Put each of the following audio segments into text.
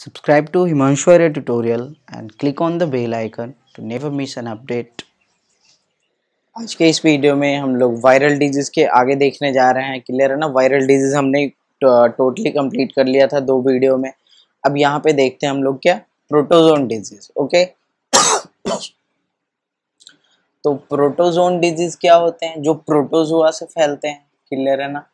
Subscribe to Himanshu tutorial and click on the bell icon to never miss an update. आज के इस video में हम लोग वायरल डिजीज़ के आगे देखने जा रहे हैं क्लियर है ना वायरल डिजीज़ हमने टोटली कंप्लीट कर लिया था दो वीडियो में अब यहाँ पे देखते हैं हम लोग क्या प्रोटोजोन डिजीज़ ओके तो प्रोटोजोन डिजीज़ क्या होते हैं जो प्रोटोजोआ से फैलते हैं क्लियर है ना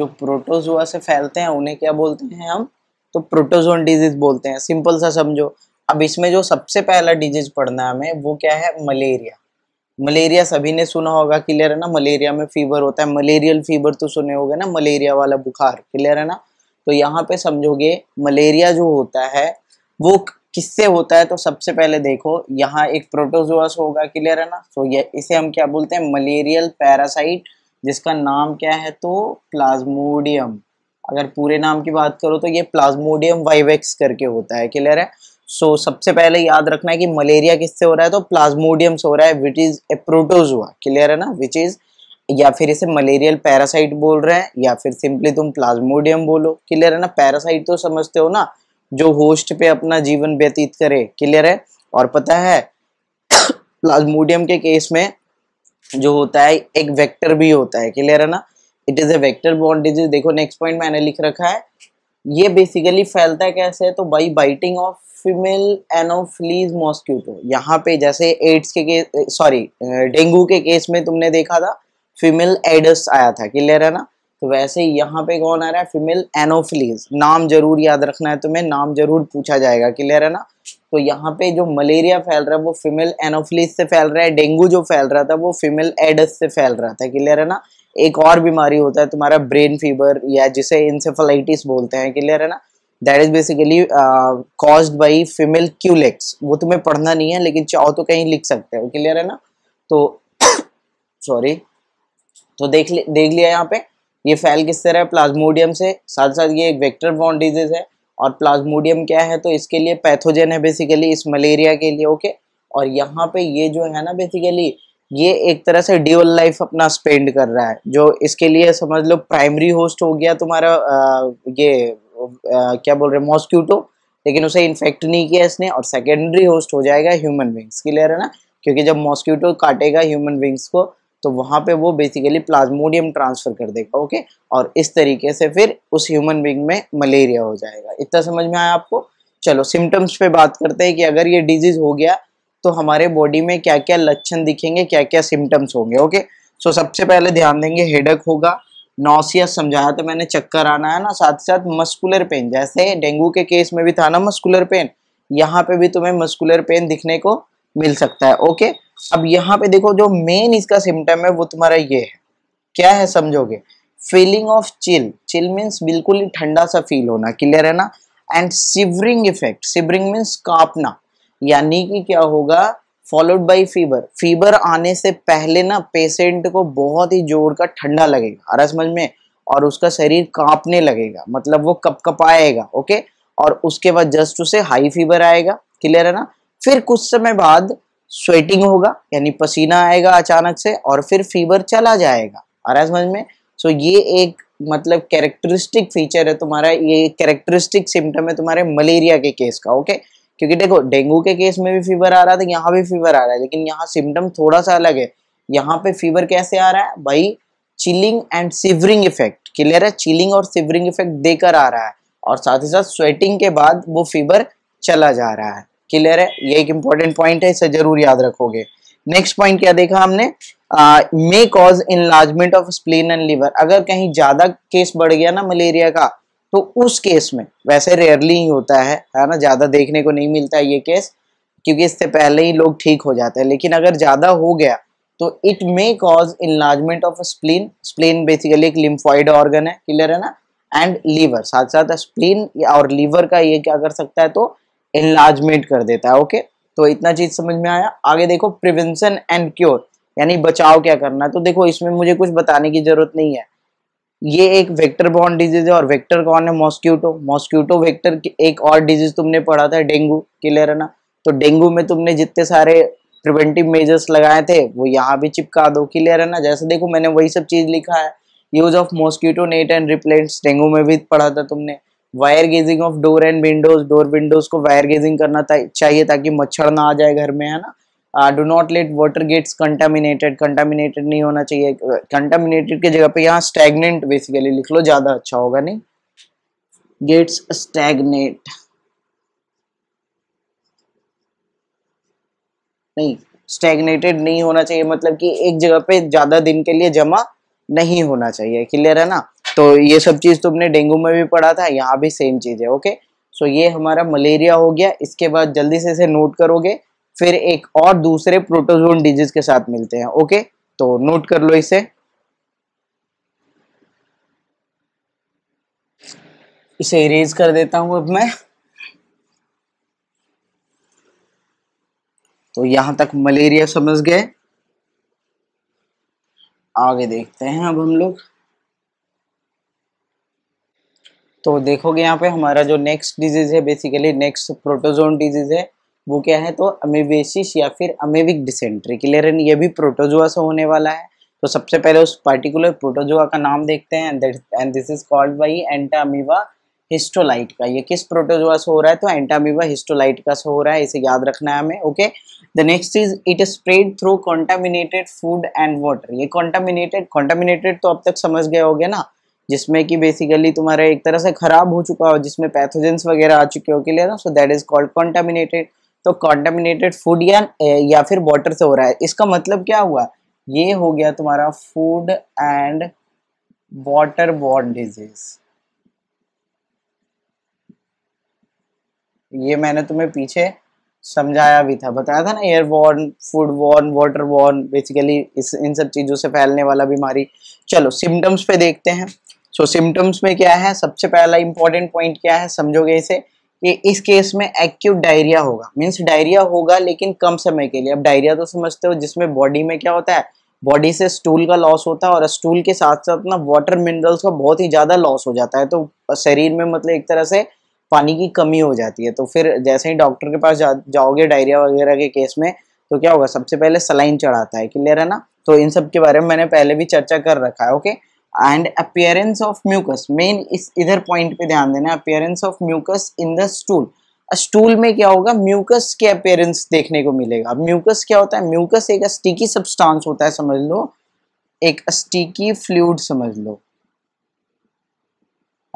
जो प्रोटोजोआ से फैलते हैं उन्हें क्या बोलते हैं हम तो प्रोटोजोन डिजीज बोलते हैं सिंपल सा समझो अब इसमें जो सबसे पहला डिजीज पढ़ना है हमें वो क्या है मलेरिया मलेरिया सभी ने सुना होगा क्लियर है ना मलेरिया में फीवर होता है मलेरियल फीवर तो सुने होगे ना मलेरिया वाला बुखार क्लियर है ना तो यहाँ पे समझोगे मलेरिया जो होता है वो किससे होता है तो सबसे पहले देखो यहाँ एक प्रोटोजोअस होगा क्लियर है ना तो ये इसे हम क्या बोलते हैं मलेरियल पैरासाइट जिसका नाम क्या है तो प्लाज्मोडियम अगर पूरे नाम की बात करो तो ये प्लाज्मोडियम वाइवेक्स करके होता है क्लियर है सो so, सबसे पहले याद रखना है कि मलेरिया किससे हो रहा है तो प्लाज्मोडियम से हो रहा है which is a protozoa clear है ना विच इज या फिर इसे मलेरियल पैरासाइट बोल रहे हैं या फिर सिंपली तुम प्लाज्मोडियम बोलो क्लियर है ना पैरासाइट तो समझते हो ना जो होस्ट पे अपना जीवन व्यतीत करे क्लियर है और पता है प्लाज्मोडियम के केस में जो होता है एक वेक्टर भी होता है क्लियर है ना इट इज ए वेक्टर बॉन्ड डिजीज देखो नेक्स्ट पॉइंट मैंने लिख रखा है ये बेसिकली फैलता है कैसे तो by biting of female anopheles mosquito यहाँ पे जैसे एड्स के सॉरी eh, eh, डेंगू के केस में तुमने देखा था फीमेल एडस आया था क्लियर है ना तो वैसे यहाँ पे कौन आ रहा है फीमेल एनोफिलीज नाम जरूर याद रखना है तुम्हें नाम जरूर पूछा जाएगा क्लियर है ना तो यहाँ पे जो मलेरिया फैल रहा है वो फीमेल एनोफिलीज से फैल रहा है डेंगू जो फैल रहा था वो फीमेल एडस से फैल रहा था क्लियर है ना एक और बीमारी होता है तुम्हारा ब्रेन फीवर या जिसे इंसेफलाइटिस बोलते हैं क्लियर है ना that is basically cause by female culex वो तुम्हें पढ़ना नहीं है लेकिन चाहो तो कहीं लिख सकते हो क्लियर है ना तो सॉरी तो देख लि, देख लिया यहाँ पे ये फैल किस तरह है प्लाज्मोडियम से साथ साथ ये एक वेक्टर बॉन्ड डिजीज है और प्लाज्मोडियम क्या है तो इसके लिए पैथोजन है बेसिकली इस मलेरिया के लिए ओके और यहाँ पे ये जो है ना बेसिकली ये एक तरह से ड्यूअल लाइफ अपना स्पेंड कर रहा है जो इसके लिए समझ लो प्राइमरी होस्ट हो गया तुम्हारा आ, ये आ, क्या बोल रहे मॉस्क्यूटो लेकिन उसे इन्फेक्ट नहीं किया इसने और सेकेंडरी होस्ट हो जाएगा ह्यूमन विंग्स क्लियर है ना क्योंकि जब मॉस्क्यूटो काटेगा ह्यूमन विंग्स को तो वहाँ पे वो बेसिकली प्लाज्मोडियम ट्रांसफ़र कर देगा ओके और इस तरीके से फिर उस ह्यूमन विंग में मलेरिया हो जाएगा इतना समझ में आया आपको चलो सिम्टम्स पे बात करते हैं कि अगर ये डिजीज़ हो गया तो हमारे बॉडी में क्या क्या लक्षण दिखेंगे क्या क्या सिम्टम्स होंगे ओके सो सबसे पहले ध्यान देंगे हेडक होगा नौसिया समझाया तो मैंने चक्कर आना है ना साथ साथ मस्कुलर पेन जैसे डेंगू के केस में भी था ना मस्कुलर पेन यहाँ पे भी तुम्हें मस्कुलर पेन दिखने को मिल सकता है ओके अब यहाँ पे देखो जो मेन इसका सिम्टम है वो तुम्हारा ये है क्या है समझोगे feeling of chill chill means बिल्कुल ही ठंडा सा फील होना क्लियर है ना and shivering effect shivering means कापना यानी कि क्या होगा फॉलोड बाई फीवर फीवर आने से पहले ना पेशेंट को बहुत ही जोर का ठंडा लगेगा आ समझ में और उसका शरीर कांपने लगेगा मतलब वो कप कप आएगा ओके और उसके बाद जस्ट उसे हाई फीवर आएगा क्लियर है ना फिर कुछ समय बाद स्वेटिंग होगा यानी पसीना आएगा अचानक से और फिर फीवर चला जाएगा आ समझ में सो ये एक मतलब कैरेक्टरिस्टिक फीचर है तुम्हारा ये कैरेक्टरिस्टिक सिम्टम है तुम्हारे मलेरिया के केस का ओके क्योंकि देखो डेंगू के केस में भी फीवर आ रहा था तो यहाँ भी फीवर आ रहा है लेकिन यहाँ सिम्टम थोड़ा सा अलग है यहाँ पे फीवर कैसे आ रहा है भाई chilling and shivering effect clear है चिलिंग और सिवरिंग इफेक्ट देकर आ रहा है और साथ ही साथ स्वेटिंग के बाद वो फीवर चला जा रहा है क्लियर है ये एक इंपॉर्टेंट पॉइंट है इसे जरूर याद रखोगे नेक्स्ट पॉइंट क्या देखा हमने may cause enlargement of spleen and liver अगर कहीं ज्यादा केस बढ़ गया ना मलेरिया का तो उस केस में वैसे रेयरली ही होता है है ना ज़्यादा देखने को नहीं मिलता ये केस क्योंकि इससे पहले ही लोग ठीक हो जाते हैं लेकिन अगर ज़्यादा हो गया तो it may cause enlargement of spleen spleen basically एक लिम्फॉइड ऑर्गन है क्लियर है ना एंड लीवर साथ साथ स्प्लीन और लीवर का ये क्या कर सकता है तो इनलार्जमेंट कर देता है ओके तो इतना चीज समझ में आया आगे देखो प्रिवेंशन एंड क्योर यानी बचाव क्या करना है तो देखो इसमें मुझे कुछ बताने की जरूरत नहीं है ये एक वेक्टर बॉर्न डिजीज है और वेक्टर कौन है मॉस्क्यूटो मॉस्क्यूटो वेक्टर एक और डिजीज तुमने पढ़ा था डेंगू क्लियर है ना तो डेंगू में तुमने जितने सारे प्रिवेंटिव मेजर्स लगाए थे वो यहाँ भी चिपका दो क्लियर है ना जैसे देखो मैंने वही सब चीज़ लिखा है use of mosquito net and repellents dengue में भी पढ़ा था तुमने wire gauzing of door and windows door windows को वायर गेजिंग करना चाहिए ताकि मच्छर ना आ जाए घर में है ना do not let water gets contaminated contaminated नहीं होना चाहिए कंटामिनेटेड की जगह पे यहाँ स्टैगनेंट बेसिकली लिख लो ज्यादा अच्छा होगा नहीं गेट्स स्टैगनेट नहीं स्टैगनेटेड नहीं होना चाहिए मतलब कि एक जगह पे ज्यादा दिन के लिए जमा नहीं होना चाहिए क्लियर है ना तो ये सब चीज तुमने डेंगू में भी पढ़ा था यहाँ भी सेम चीज है ओके सो ये हमारा मलेरिया हो गया इसके बाद जल्दी से इसे नोट करोगे फिर एक और दूसरे प्रोटोजोन डिजीज के साथ मिलते हैं ओके तो नोट कर लो इसे इसे इरेज कर देता हूं अब मैं तो यहां तक मलेरिया समझ गए आगे देखते हैं अब हम लोग तो देखोगे यहाँ पे हमारा जो नेक्स्ट डिजीज है बेसिकली नेक्स्ट प्रोटोजोन डिजीज है वो क्या है तो अमेबेसिस या फिर अमेविक डिसेंट्री क्लियर ये भी प्रोटोजोआ से होने वाला है तो सबसे पहले उस पर्टिकुलर प्रोटोजोआ का नाम देखते हैं and this is called by entamoeba histolytica का ये किस प्रोटोजोआ से हो रहा है तो एंटामीवा हिस्टोलाइट का से हो रहा है इसे याद रखना है हमें okay the next is it spread through contaminated food and water ये कॉन्टामिनेटेड कॉन्टामिनेटेड तो अब तक समझ गए होगे ना जिसमें कि बेसिकली तुम्हारा एक तरह से खराब हो चुका हो जिसमें पैथोजेंस वगैरह आ चुके हो क्लियर ना so that is called contaminated तो कॉन्टेमिनेटेड फूड या या फिर वाटर से हो रहा है इसका मतलब क्या हुआ ये हो गया तुम्हारा food and water borne disease ये मैंने तुम्हें पीछे समझाया भी था बताया था ना air borne food borne water borne basically इस इन सब चीज़ों से फैलने वाला बीमारी चलो सिम्टम्स पे देखते हैं सो so, सिम्टम्स में क्या है सबसे पहला इंपॉर्टेंट पॉइंट क्या है समझोगे इसे कि इस केस में एक्यूट डायरिया होगा मीन्स डायरिया होगा लेकिन कम समय के लिए अब डायरिया तो समझते हो जिसमें बॉडी में क्या होता है बॉडी से स्टूल का लॉस होता है और स्टूल के साथ साथ ना वाटर मिनरल्स का बहुत ही ज़्यादा लॉस हो जाता है तो शरीर में मतलब एक तरह से पानी की कमी हो जाती है तो फिर जैसे ही डॉक्टर के पास जा, जाओगे डायरिया वगैरह के केस में तो क्या होगा सबसे पहले सलाइन चढ़ाता है क्लियर है ना तो इन सब के बारे में मैंने पहले भी चर्चा कर रखा है okay and appearance of mucus main इस इधर पॉइंट पे ध्यान देना appearance of mucus in the stool stool में क्या होगा म्यूकस के अपियरेंस देखने को मिलेगा अब म्यूकस क्या होता है म्यूकस एक स्टिकी सब्सटेंस होता है समझ लो एक स्टिकी फ्लूड समझ लो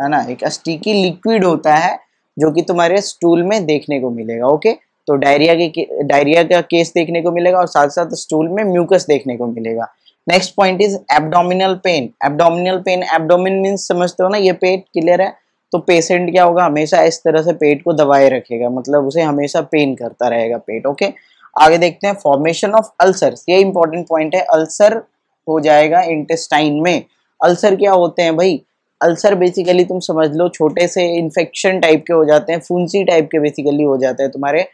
है ना एक स्टिकी लिक्विड होता है जो कि तुम्हारे स्टूल में देखने को मिलेगा ओके तो डायरिया के डायरिया का केस देखने को मिलेगा और साथ साथ स्टूल में म्यूकस देखने को मिलेगा next point is abdominal pain abdominal pain abdomen means समझते हो ना ये पेट क्लियर है तो पेशेंट क्या होगा हमेशा इस तरह से पेट को दबाए रखेगा मतलब उसे हमेशा पेन करता रहेगा पेट ओके okay? आगे देखते हैं फॉर्मेशन ऑफ अल्सर ये इंपॉर्टेंट पॉइंट है अल्सर हो जाएगा इंटेस्टाइन में अल्सर क्या होते हैं भाई अल्सर बेसिकली तुम समझ लो छोटे से इन्फेक्शन टाइप के हो जाते हैं फुंसी टाइप के बेसिकली हो जाते हैं तुम्हारे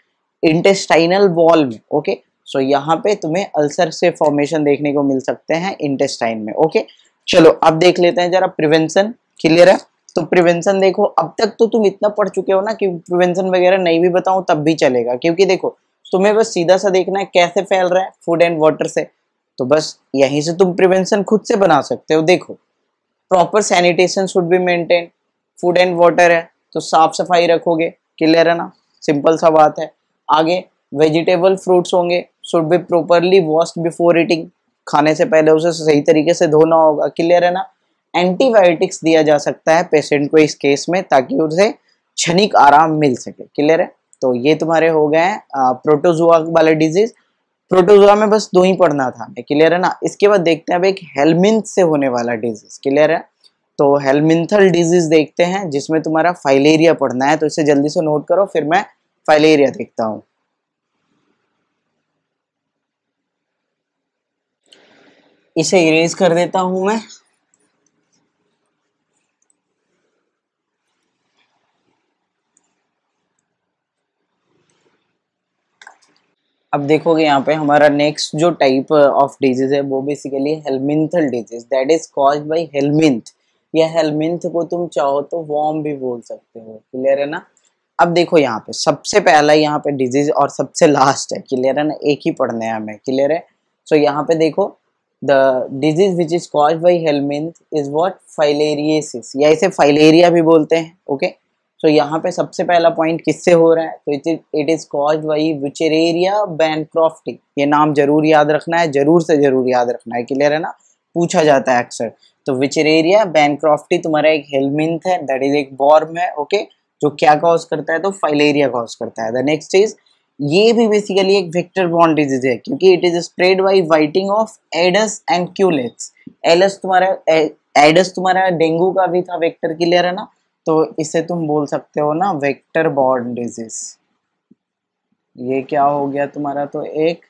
इंटेस्टाइनल वॉल में ओके सो so, यहाँ पे तुम्हें अल्सर से फॉर्मेशन देखने को मिल सकते हैं इंटेस्टाइन में ओके चलो अब देख लेते हैं जरा प्रिवेंशन क्लियर है तो प्रिवेंशन देखो अब तक तो तुम इतना पढ़ चुके हो ना कि प्रिवेंशन वगैरह नहीं भी बताऊं तब भी चलेगा क्योंकि देखो तुम्हें बस सीधा सा देखना है कैसे फैल रहा है फूड एंड वाटर से तो बस यहीं से तुम प्रिवेंशन खुद से बना सकते हो देखो proper sanitation should be maintain food and water है तो साफ सफाई रखोगे क्लियर है ना सिंपल सा बात है आगे वेजिटेबल फ्रूट्स होंगे should be properly washed before eating खाने से पहले उसे सही तरीके से धोना होगा क्लियर है ना एंटीबायोटिक्स दिया जा सकता है पेशेंट को इस केस में ताकि उसे क्षणिक आराम मिल सके क्लियर है तो ये तुम्हारे हो गए प्रोटोजुआ वाले डिजीज प्रोटोजुआ में बस दो ही पढ़ना था हमें क्लियर है ना इसके बाद देखते हैं अब एक हेलमिंथ से होने वाला डिजीज क्लियर है तो हेलमिंथल डिजीज देखते हैं जिसमें तुम्हारा फाइलेरिया पढ़ना है तो इसे जल्दी से नोट करो फिर मैं फाइलेरिया देखता हूँ इसे इरेज कर देता हूं मैं अब देखोगे यहाँ पे हमारा नेक्स्ट जो टाइप ऑफ डिजीज है वो basically helminthal disease that is cause by helminth या हेलमिंथ को तुम चाहो तो वॉर्म भी बोल सकते हो क्लियर है ना अब देखो यहाँ पे सबसे पहला यहाँ पे डिजीज और सबसे लास्ट है क्लियर है ना एक ही पढ़ना है हमें क्लियर है सो so यहाँ पे देखो the disease which is caused by helminth is what filariasis या इसे फाइलेरिया भी बोलते हैं ओके सो यहाँ पे सबसे पहला पॉइंट किससे हो रहा है तो it is cause by Wuchereria bancrofti ये नाम जरूर याद रखना है जरूर से जरूर याद रखना है क्लियर है ना पूछा जाता है अक्सर तो विचरेरिया बैनक्रॉफ्टी तुम्हारा एक हेलमिंथ है दैट इज एक बॉर्म है ओके okay? जो क्या कॉज करता है तो फाइलेरिया कॉज करता है द नेक्स्ट इज ये भी बेसिकली एक वेक्टर बॉन्ड डिजीज है क्योंकि it is spread by biting of Aedes and Culex एलस तुम्हारा एडस तुम्हारा डेंगू का भी था वेक्टर क्लियर है ना तो इसे तुम बोल सकते हो ना वेक्टर बॉन्ड डिजीज ये क्या हो गया तुम्हारा तो एक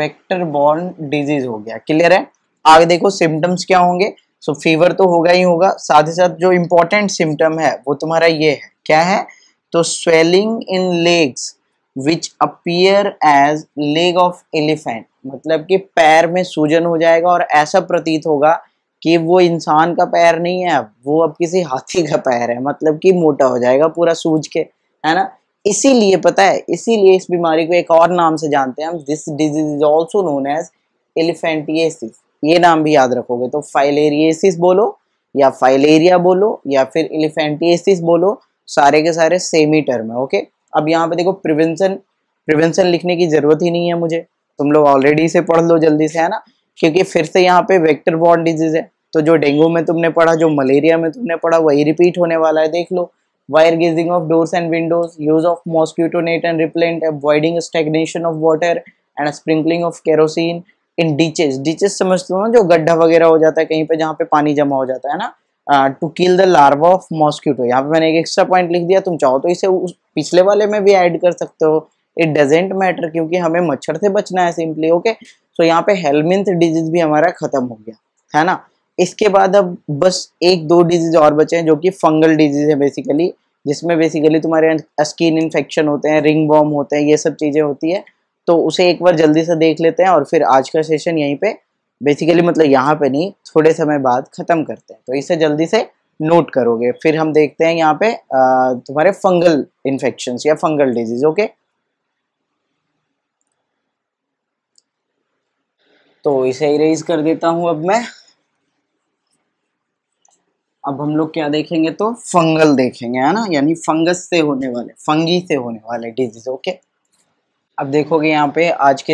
वेक्टर बॉन्ड डिजीज हो गया क्लियर है आगे देखो सिम्टम्स क्या होंगे सो so, फीवर तो होगा ही होगा साथ ही साथ जो इम्पोर्टेंट सिम्टम है वो तुम्हारा ये है क्या है तो swelling in legs which appear as leg of elephant मतलब कि पैर में सूजन हो जाएगा और ऐसा प्रतीत होगा कि वो इंसान का पैर नहीं है वो अब किसी हाथी का पैर है मतलब कि मोटा हो जाएगा पूरा सूज के है ना इसीलिए पता है इसीलिए इस बीमारी को एक और नाम से जानते हैं हम this disease is also known as elephantiasis ये नाम भी याद रखोगे तो फाइलेरिएसिस बोलो या फाइलेरिया बोलो या फिर एलिफेंटियसिस बोलो सारे के सारे सेम ही टर्म है ओके अब यहाँ पे देखो प्रिवेंशन प्रिवेंशन लिखने की जरूरत ही नहीं है मुझे तुम लोग ऑलरेडी से पढ़ लो जल्दी से है ना क्योंकि फिर से यहाँ पे वेक्टर बॉर्न डिजीज है तो जो डेंगू में तुमने पढ़ा जो मलेरिया में तुमने पढ़ा वही रिपीट होने वाला है देख लो wire gauzing of doors and windows use of mosquito net and repellent avoiding stagnation of water and sprinkling of kerosene in ditches ditches समझते हो ना जो गड्ढा वगैरह हो जाता है कहीं पे जहाँ पे पानी जमा हो जाता है ना to kill the larva of mosquito यहाँ पे मैंने एक एक्स्ट्रा पॉइंट लिख दिया तुम चाहो तो इसे उस पिछले वाले में भी ऐड कर सकते हो इट डजेंट मैटर क्योंकि हमें मच्छर से बचना है सिंपली ओके सो यहाँ पे हेलमिंथ डिजीज भी हमारा खत्म हो गया है ना इसके बाद अब बस एक दो डिजीज और बचे हैं जो कि फंगल डिजीज है बेसिकली जिसमें बेसिकली तुम्हारे स्किन इन्फेक्शन होते हैं रिंग बॉम होते हैं ये सब चीज़ें होती है तो उसे एक बार जल्दी से देख लेते हैं और फिर आज का सेशन यहीं पे बेसिकली मतलब यहाँ पे नहीं थोड़े समय बाद ख़त्म करते हैं तो इसे जल्दी से नोट करोगे फिर हम देखते हैं यहाँ पे तुम्हारे फंगल इन्फेक्शन या फंगल डिजीज ओके तो इसे इरेज कर देता हूं अब मैं अब हम लोग क्या देखेंगे तो फंगल देखेंगे है ना यानी फंगस से होने वाले फंगी से होने वाले डिजीज ओके अब देखोगे यहाँ पे आज के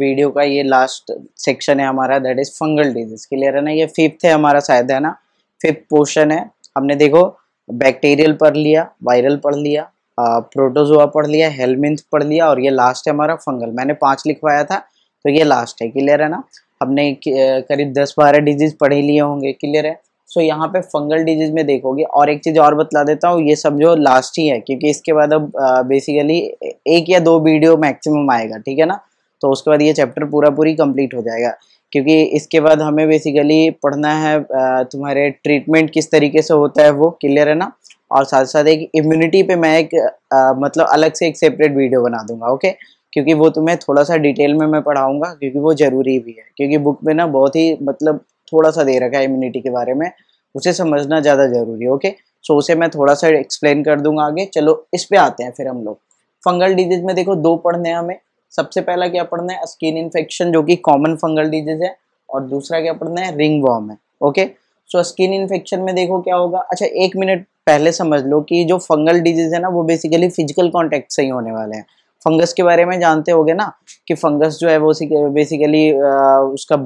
वीडियो का ये लास्ट सेक्शन है हमारा that is fungal disease clear है ना ये फिफ्थ है हमारा शायद है ना फिफ्थ पोर्शन है हमने देखो बैक्टीरियल पढ़ लिया वायरल पढ़ लिया प्रोटोजोआ पढ़ लिया हेलमिंथ पढ़ लिया और ये लास्ट है हमारा फंगल मैंने पाँच लिखवाया था तो ये लास्ट है क्लियर है ना हमने करीब दस बारह डिजीज पढ़ ही लिए होंगे क्लियर है सो so, यहाँ पे फंगल डिजीज में देखोगे और एक चीज़ और बतला देता हूँ ये सब जो लास्ट ही है क्योंकि इसके बाद अब बेसिकली एक या दो वीडियो मैक्सिमम आएगा ठीक है ना तो उसके बाद ये चैप्टर पूरा पूरी कंप्लीट हो जाएगा क्योंकि इसके बाद हमें बेसिकली पढ़ना है तुम्हारे ट्रीटमेंट किस तरीके से होता है वो क्लियर है ना और साथ साथ एक इम्यूनिटी पे मैं एक आ, मतलब अलग से एक सेपरेट वीडियो बना दूंगा ओके क्योंकि वो तुम्हें थोड़ा सा डिटेल में मैं पढ़ाऊंगा क्योंकि वो ज़रूरी भी है क्योंकि बुक में ना बहुत ही मतलब थोड़ा सा दे रखा है इम्यूनिटी के बारे में उसे समझना ज़्यादा ज़रूरी है ओके सो उसे मैं थोड़ा सा एक्सप्लेन कर दूंगा आगे चलो इस पर आते हैं फिर हम लोग फंगल डिजीज में देखो दो पढ़ने हैं हमें सबसे पहला क्या पढ़ना है स्किन इन्फेक्शन जो कि कॉमन फंगल डिजीज है और दूसरा क्या पढ़ना है रिंग वॉर्म है ओके सो स्किन इन्फेक्शन में देखो क्या होगा अच्छा एक मिनट पहले समझ लो कि जो फंगल डिजीज है ना वो बेसिकली फिजिकल कॉन्टेक्ट से ही होने वाले हैं फंगस के बारे में जानते होगे ना कि फंगस जो है वो बेसिकली उसका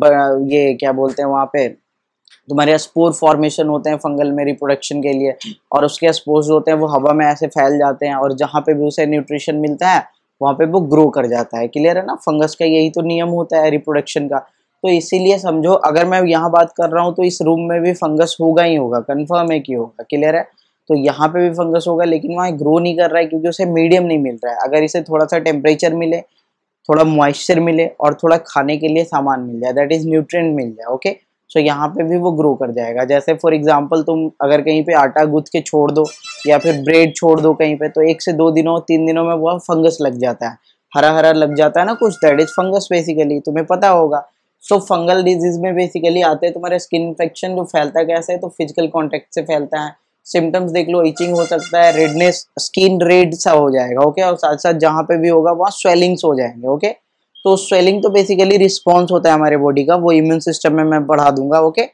ये क्या बोलते हैं वहाँ पे तुम्हारे स्पोर फॉर्मेशन होते हैं फंगल में रिप्रोडक्शन के लिए और उसके स्पोर्स होते हैं वो हवा में ऐसे फैल जाते हैं और जहाँ पे भी उसे न्यूट्रिशन मिलता है वहाँ पे वो ग्रो कर जाता है क्लियर है ना फंगस का यही तो नियम होता है रिप्रोडक्शन का तो इसीलिए समझो अगर मैं यहाँ बात कर रहा हूँ तो इस रूम में भी फंगस होगा ही होगा कन्फर्म है कि होगा क्लियर है तो यहाँ पे भी फंगस होगा लेकिन वहाँ ग्रो नहीं कर रहा है क्योंकि उसे मीडियम नहीं मिल रहा है अगर इसे थोड़ा सा टेम्परेचर मिले थोड़ा मॉइस्चर मिले और थोड़ा खाने के लिए सामान मिल जाए दैट इज़ न्यूट्रिएंट मिल जाए ओके सो यहाँ पे भी वो ग्रो कर जाएगा जैसे फॉर एग्जांपल तुम अगर कहीं पे आटा गुथ के छोड़ दो या फिर ब्रेड छोड़ दो कहीं पे तो एक से दो दिनों तीन दिनों में वह फंगस लग जाता है हरा हरा लग जाता है ना कुछ दैट इज फंगस बेसिकली तुम्हें पता होगा सो फंगल डिजीज में बेसिकली आते हैं तुम्हारे स्किन इन्फेक्शन जो फैलता कैसे है तो फिजिकल कॉन्टेक्ट से फैलता है सिम्टम्स देख लो इचिंग हो सकता है रेडनेस स्किन रेड सा हो जाएगा ओके और साथ साथ जहाँ पे भी होगा वहाँ स्वेलिंग्स हो जाएंगे ओके तो स्वेलिंग तो बेसिकली रिस्पॉन्स होता है हमारे बॉडी का वो इम्यून सिस्टम में मैं बढ़ा दूंगा ओके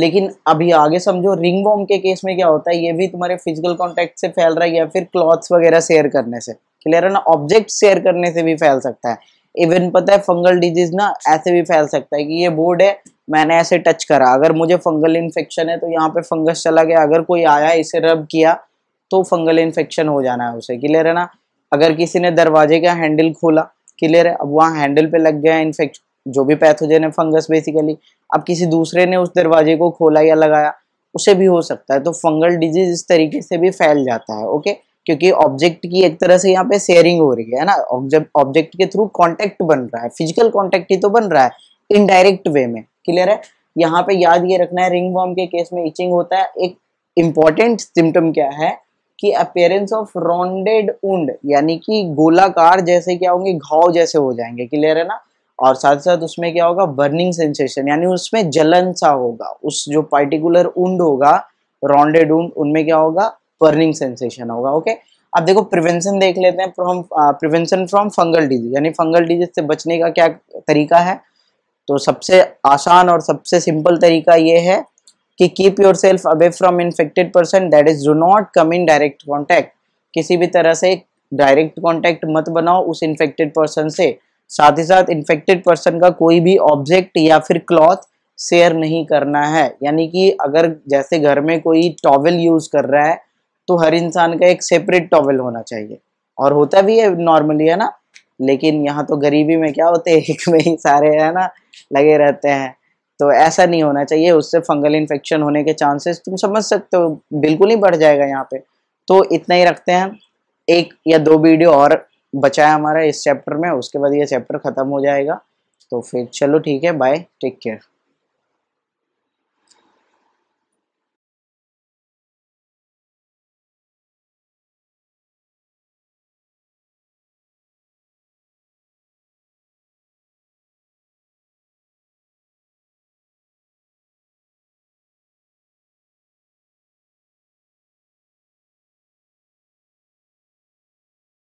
लेकिन अभी आगे समझो रिंग वॉम के केस में क्या होता है ये भी तुम्हारे फिजिकल कॉन्टेक्ट से फैल रहा है या फिर क्लॉथ्स वगैरह शेयर करने से क्लियर है ना ऑब्जेक्ट शेयर करने से भी फैल सकता है इवन पता है फंगल डिजीज ना ऐसे भी फैल सकता है कि ये बोर्ड है मैंने ऐसे टच करा अगर मुझे फंगल इन्फेक्शन है तो यहाँ पे फंगस चला गया अगर कोई आया इसे रब किया तो फंगल इन्फेक्शन हो जाना है उसे क्लियर है ना अगर किसी ने दरवाजे का हैंडल खोला क्लियर है अब वहाँ हैंडल पे लग गया इन्फेक्शन जो भी पैथोजन है फंगस बेसिकली अब किसी दूसरे ने उस दरवाजे को खोला या लगाया उसे भी हो सकता है तो फंगल डिजीज इस तरीके से भी फैल जाता है ओके क्योंकि ऑब्जेक्ट की एक तरह से यहाँ पे शेयरिंग हो रही है ना ऑब्जेक्ट के थ्रू कॉन्टेक्ट बन रहा है फिजिकल कॉन्टेक्ट ही तो बन रहा है इनडायरेक्ट वे में क्लियर है यहाँ पे याद ये रखना है रिंग वॉर्म के केस में इचिंग होता है एक इम्पॉर्टेंट सिम्टम क्या है कि अपेयरेंस ऑफ रॉन्डेड उंड यानी कि गोलाकार जैसे क्या होंगे घाव जैसे हो जाएंगे क्लियर है ना और साथ साथ उसमें क्या होगा बर्निंग सेंसेशन यानी उसमें जलन सा होगा उस जो पार्टिकुलर उंड होगा रॉन्डेड उंड उनमें क्या होगा बर्निंग सेंसेशन होगा ओके अब देखो प्रिवेंशन देख लेते हैं from prevention from fungal disease यानी फंगल डिजीज से बचने का क्या तरीका है तो सबसे आसान और सबसे सिंपल तरीका ये है कि keep yourself away from infected person that is do not come in direct contact किसी भी तरह से डायरेक्ट कॉन्टैक्ट मत बनाओ उस इन्फेक्टेड पर्सन से साथ ही साथ इन्फेक्टेड पर्सन का कोई भी ऑब्जेक्ट या फिर क्लॉथ शेयर नहीं करना है यानी कि अगर जैसे घर में कोई टॉवल यूज़ कर रहा है तो हर इंसान का एक सेपरेट टॉवल होना चाहिए और होता भी है नॉर्मली है ना लेकिन यहाँ तो गरीबी में क्या होते हैं एक में ही सारे है ना लगे रहते हैं तो ऐसा नहीं होना चाहिए उससे फंगल इन्फेक्शन होने के चांसेस तुम समझ सकते हो बिल्कुल ही बढ़ जाएगा यहाँ पे तो इतना ही रखते हैं एक या दो वीडियो और बचा है हमारा इस चैप्टर में उसके बाद ये चैप्टर ख़त्म हो जाएगा तो फिर चलो ठीक है बाय टेक केयर